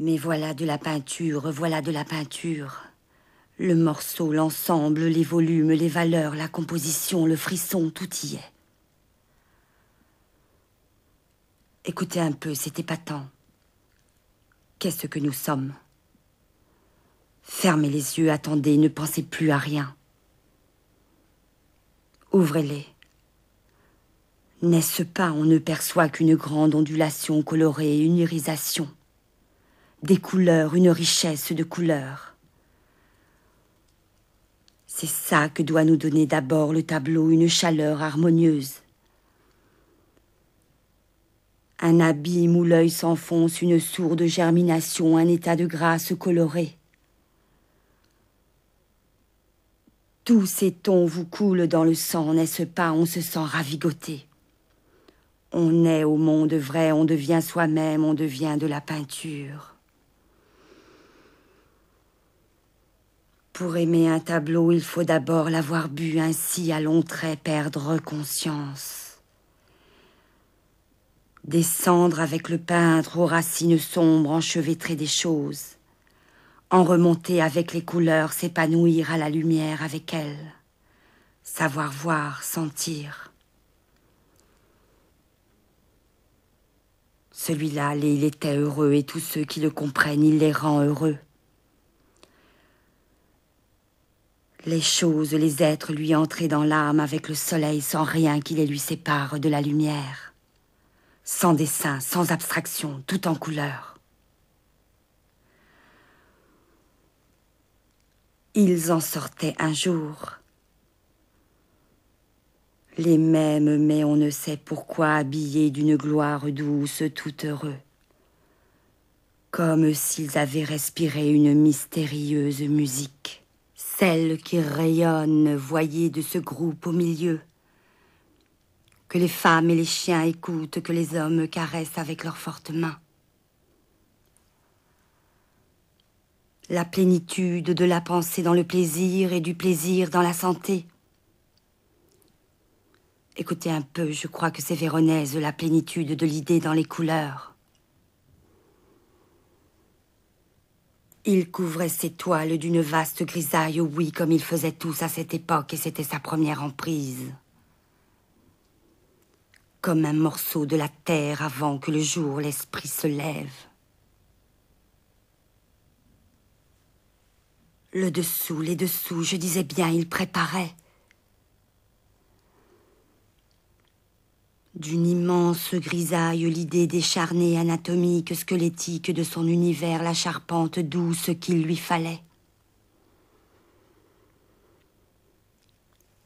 Mais voilà de la peinture, voilà de la peinture. Le morceau, l'ensemble, les volumes, les valeurs, la composition, le frisson, tout y est. Écoutez un peu, c'est épatant. Qu'est-ce que nous sommes Fermez les yeux, attendez, ne pensez plus à rien. Ouvrez-les. N'est-ce pas, on ne perçoit qu'une grande ondulation colorée, une irisation des couleurs, une richesse de couleurs. C'est ça que doit nous donner d'abord le tableau, une chaleur harmonieuse. Un abîme où l'œil s'enfonce, une sourde germination, un état de grâce coloré. Tous ces tons vous coulent dans le sang, n'est-ce pas On se sent ravigoté. On est au monde vrai, on devient soi-même, on devient de la peinture. Pour aimer un tableau, il faut d'abord l'avoir bu, ainsi à long trait perdre conscience. Descendre avec le peintre aux racines sombres enchevêtrées des choses, en remonter avec les couleurs, s'épanouir à la lumière avec elles, savoir voir, sentir. Celui-là, il était heureux et tous ceux qui le comprennent, il les rend heureux. les choses, les êtres lui entraient dans l'âme avec le soleil sans rien qui les lui sépare de la lumière. Sans dessin, sans abstraction, tout en couleur. Ils en sortaient un jour. Les mêmes, mais on ne sait pourquoi habillés d'une gloire douce, tout heureux. Comme s'ils avaient respiré une mystérieuse musique celle qui rayonne, voyez, de ce groupe au milieu. Que les femmes et les chiens écoutent, que les hommes caressent avec leurs fortes mains. La plénitude de la pensée dans le plaisir et du plaisir dans la santé. Écoutez un peu, je crois que c'est Véronèse, la plénitude de l'idée dans les couleurs. Il couvrait ses toiles d'une vaste grisaille, oui, comme ils faisaient tous à cette époque, et c'était sa première emprise. Comme un morceau de la terre avant que le jour l'esprit se lève. Le dessous, les dessous, je disais bien, il préparait. D'une immense grisaille, l'idée décharnée, anatomique, squelettique de son univers, la charpente douce qu'il lui fallait.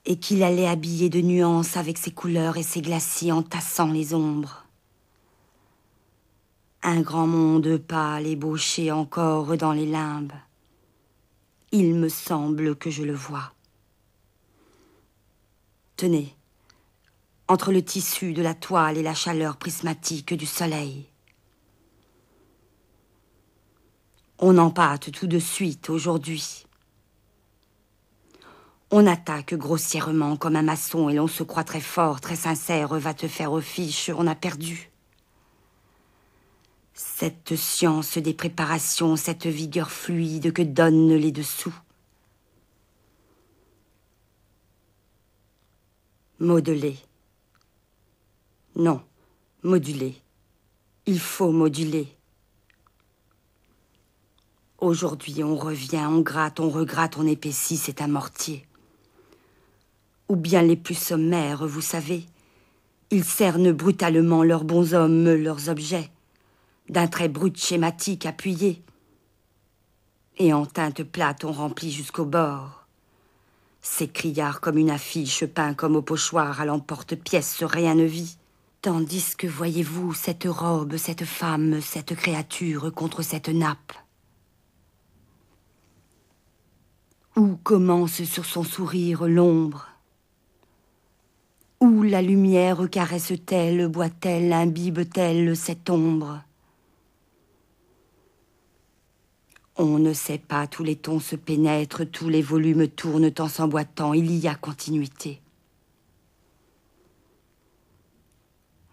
Et qu'il allait habiller de nuances avec ses couleurs et ses glacis entassant les ombres. Un grand monde pâle ébauché encore dans les limbes. Il me semble que je le vois. Tenez entre le tissu de la toile et la chaleur prismatique du soleil. On empâte tout de suite aujourd'hui. On attaque grossièrement comme un maçon et l'on se croit très fort, très sincère, va te faire aux fiches, on a perdu. Cette science des préparations, cette vigueur fluide que donnent les dessous. modelé non, moduler. Il faut moduler. Aujourd'hui, on revient, on gratte, on regratte, on épaissit, c'est un mortier. Ou bien les plus sommaires, vous savez. Ils cernent brutalement leurs bons bonshommes, leurs objets, d'un trait brut schématique appuyé. Et en teinte plate, on remplit jusqu'au bord. Ces criards comme une affiche peint comme au pochoir à l'emporte-pièce, rien ne vit. Tandis que voyez-vous cette robe, cette femme, cette créature contre cette nappe Où commence sur son sourire l'ombre Où la lumière caresse-t-elle, boit-elle, imbibe-t-elle cette ombre On ne sait pas, tous les tons se pénètrent, tous les volumes tournent en s'emboîtant, il y a continuité.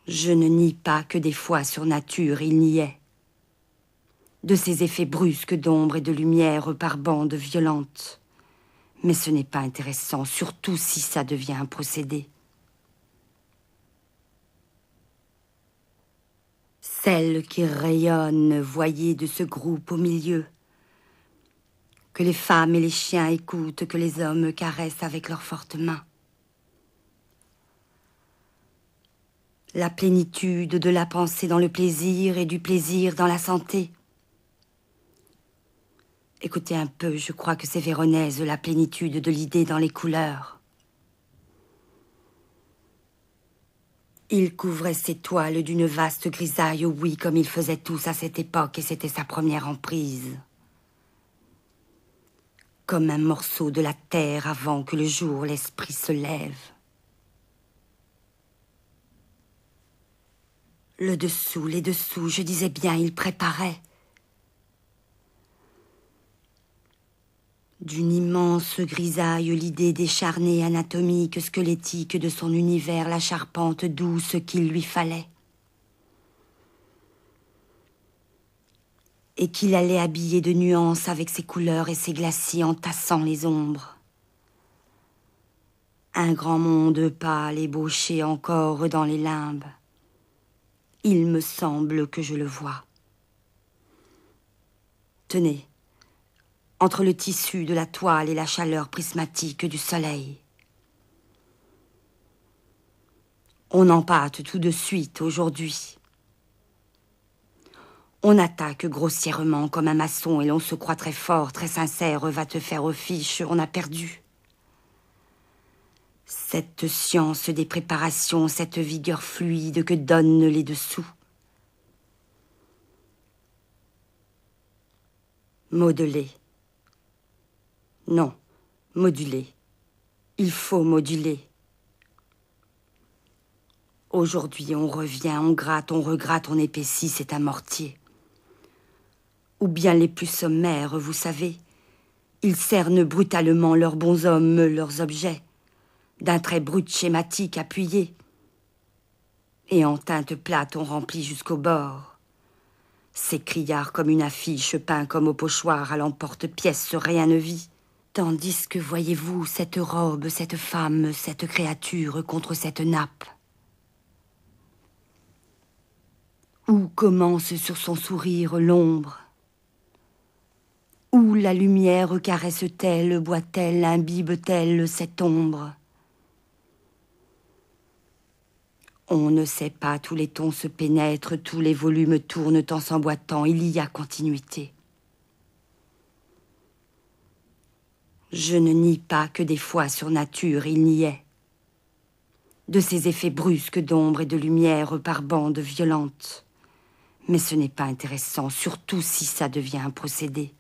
Je ne nie pas que des fois sur nature il n'y ait de ces effets brusques d'ombre et de lumière par bandes violentes. Mais ce n'est pas intéressant, surtout si ça devient un procédé. Celle qui rayonne, voyez de ce groupe au milieu, que les femmes et les chiens écoutent, que les hommes caressent avec leurs fortes mains. la plénitude de la pensée dans le plaisir et du plaisir dans la santé. Écoutez un peu, je crois que c'est Véronèse la plénitude de l'idée dans les couleurs. Il couvrait ses toiles d'une vaste grisaille, oui, comme il faisait tous à cette époque, et c'était sa première emprise. Comme un morceau de la terre avant que le jour l'esprit se lève. Le dessous, les dessous, je disais bien, il préparait. D'une immense grisaille, l'idée décharnée, anatomique, squelettique de son univers, la charpente douce qu'il lui fallait. Et qu'il allait habiller de nuances avec ses couleurs et ses glacis entassant les ombres. Un grand monde pâle ébauché encore dans les limbes. Il me semble que je le vois. Tenez, entre le tissu de la toile et la chaleur prismatique du soleil. On empâte tout de suite aujourd'hui. On attaque grossièrement comme un maçon et l'on se croit très fort, très sincère, va te faire aux on a perdu cette science des préparations, cette vigueur fluide que donnent les dessous. Modeler. Non, moduler. Il faut moduler. Aujourd'hui, on revient, on gratte, on regratte, on épaissit, c'est un mortier. Ou bien les plus sommaires, vous savez. Ils cernent brutalement leurs bons hommes, leurs objets d'un trait brut schématique appuyé, et en teinte plate on remplit jusqu'au bord. criards comme une affiche peint comme au pochoir à l'emporte-pièce rien ne vit. Tandis que voyez-vous cette robe, cette femme, cette créature contre cette nappe Où commence sur son sourire l'ombre Où la lumière caresse-t-elle, boit-elle, imbibe-t-elle cette ombre On ne sait pas, tous les tons se pénètrent, tous les volumes tournent en s'emboîtant, il y a continuité. Je ne nie pas que des fois sur nature il n'y est, de ces effets brusques d'ombre et de lumière par bandes violentes. Mais ce n'est pas intéressant, surtout si ça devient un procédé.